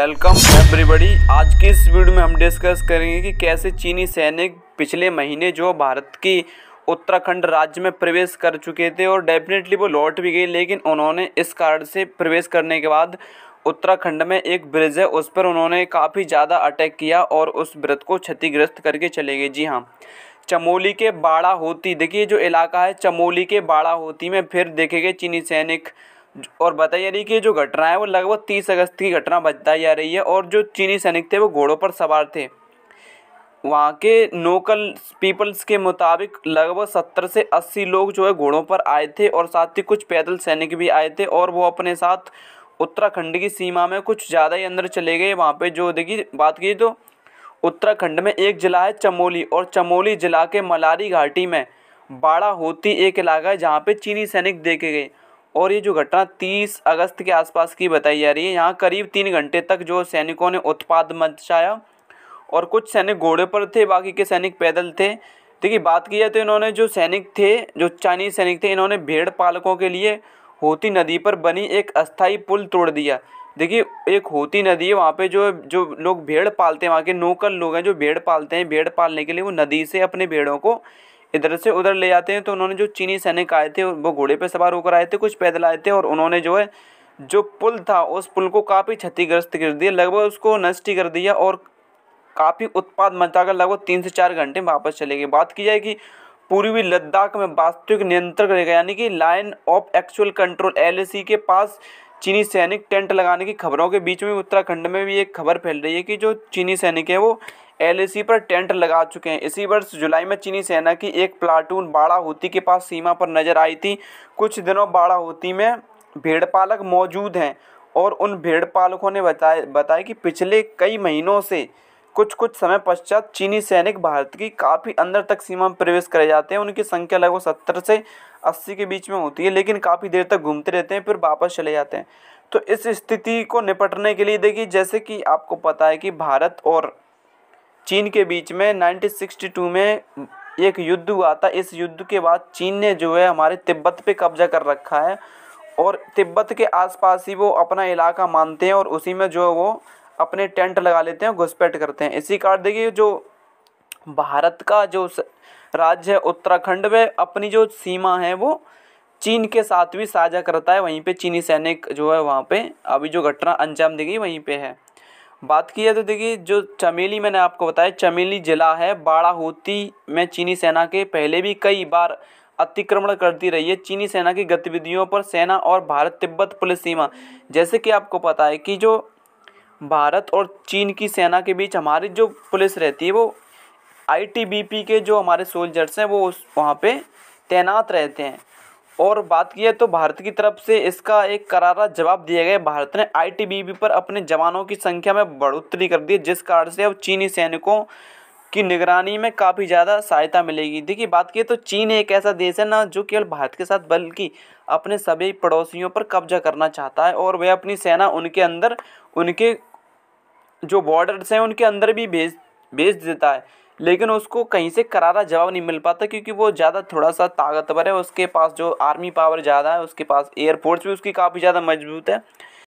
welcome everybody आज की इस वीडियो में हम डिस्कस करेंगे कि कैसे चीनी सैनिक पिछले महीने जो भारत की उत्तराखंड राज्य में प्रवेश कर चुके थे और डेफिनेटली वो लौट भी गए लेकिन उन्होंने इस कारण से प्रवेश करने के बाद उत्तराखंड में एक ब्रिज है उस पर उन्होंने काफ़ी ज़्यादा अटैक किया और उस व्रत को क्षतिग्रस्त करके चले गए जी हाँ चमोली के बाड़ा होती देखिए जो इलाका है चमोली के बाड़ा होती में फिर देखेंगे चीनी सैनिक और बताई जा रही है कि जो घटना है वो लगभग तीस अगस्त की घटना बताई जा रही है और जो चीनी सैनिक थे वो घोड़ों पर सवार थे वहाँ के लोकल पीपल्स के मुताबिक लगभग सत्तर से अस्सी लोग जो है घोड़ों पर आए थे और साथ ही कुछ पैदल सैनिक भी आए थे और वो अपने साथ उत्तराखंड की सीमा में कुछ ज़्यादा ही अंदर चले गए वहाँ पे जो देखिए बात की तो उत्तराखंड में एक ज़िला है चमोली और चमोली ज़िला के मलारी घाटी में बाड़ा होती एक इलाका है जहाँ पर चीनी सैनिक देखे गए और ये जो घटना 30 अगस्त के आसपास की बताई जा रही है यहाँ करीब तीन घंटे तक जो सैनिकों ने उत्पाद मचाया और कुछ सैनिक घोड़े पर थे बाकी के सैनिक पैदल थे देखिए बात की जाए तो इन्होंने जो सैनिक थे जो चाइनीज सैनिक थे इन्होंने भेड़ पालकों के लिए होती नदी पर बनी एक अस्थाई पुल तोड़ दिया देखिए एक होती नदी है वहाँ पे जो जो लोग भेड़ पालते हैं वहाँ के नौकर लोग हैं जो भेड़ पालते हैं भेड़ पालने के लिए वो नदी से अपने भेड़ों को इधर से उधर ले जाते हैं तो उन्होंने जो चीनी सैनिक आए थे वो घोड़े पर सवार होकर आए थे कुछ पैदल आए थे और उन्होंने जो है जो पुल था उस पुल को काफ़ी क्षतिग्रस्त कर दिया लगभग उसको नष्ट कर दिया और काफ़ी उत्पाद मचाकर लगभग तीन से चार घंटे वापस चले गए बात की जाए कि पूर्वी लद्दाख में वास्तविक नियंत्रण रहेगा यानी कि line of actual control L के पास चीनी सैनिक टेंट लगाने की खबरों के बीच में उत्तराखंड में भी एक खबर फैल रही है कि जो चीनी सैनिक है वो एलएसी पर टेंट लगा चुके हैं इसी वर्ष जुलाई में चीनी सेना की एक प्लाटून होती के पास सीमा पर नजर आई थी कुछ दिनों बाड़ाहोती में भेड़पालक मौजूद हैं और उन भेड़पालकों ने बताया बताया कि पिछले कई महीनों से कुछ कुछ समय पश्चात चीनी सैनिक भारत की काफ़ी अंदर तक सीमा में प्रवेश करे जाते हैं उनकी संख्या लगभग सत्तर से अस्सी के बीच में होती है लेकिन काफ़ी देर तक घूमते रहते हैं फिर वापस चले जाते हैं तो इस स्थिति को निपटने के लिए देखिए जैसे कि आपको पता है कि भारत और चीन के बीच में 1962 में एक युद्ध हुआ था इस युद्ध के बाद चीन ने जो है हमारे तिब्बत पे कब्जा कर रखा है और तिब्बत के आसपास ही वो अपना इलाका मानते हैं और उसी में जो है वो अपने टेंट लगा लेते हैं घुसपैठ करते हैं इसी कारण देखिए जो भारत का जो राज्य है उत्तराखंड में अपनी जो सीमा है वो चीन के साथ भी साझा करता है वहीं पे चीनी सैनिक जो है वहाँ पे अभी जो घटना अंजाम दी गई वहीं पे है बात की है तो देखिए जो चमेली मैंने आपको बताया चमेली जिला है होती में चीनी सेना के पहले भी कई बार अतिक्रमण करती रही है चीनी सेना की गतिविधियों पर सेना और भारत तिब्बत पुलिस सीमा जैसे कि आपको पता है कि जो भारत और चीन की सेना के बीच हमारी जो पुलिस रहती है वो आईटीबीपी के जो हमारे सोल्जर्स हैं वो उस वहाँ पे तैनात रहते हैं और बात की है तो भारत की तरफ से इसका एक करारा जवाब दिया गया भारत ने आईटीबीपी पर अपने जवानों की संख्या में बढ़ोतरी कर दी जिस कारण से अब चीनी सैनिकों की निगरानी में काफ़ी ज़्यादा सहायता मिलेगी देखिए बात की तो चीन एक ऐसा देश है ना जो केवल भारत के साथ बल्कि अपने सभी पड़ोसियों पर कब्जा करना चाहता है और वह अपनी सेना उनके अंदर उनके जो बॉर्डर्स हैं उनके अंदर भी भेज भेज देता है लेकिन उसको कहीं से करारा जवाब नहीं मिल पाता क्योंकि वो ज़्यादा थोड़ा सा ताकतवर है उसके पास जो आर्मी पावर ज़्यादा है उसके पास एयरफोर्स भी उसकी काफ़ी ज़्यादा मजबूत है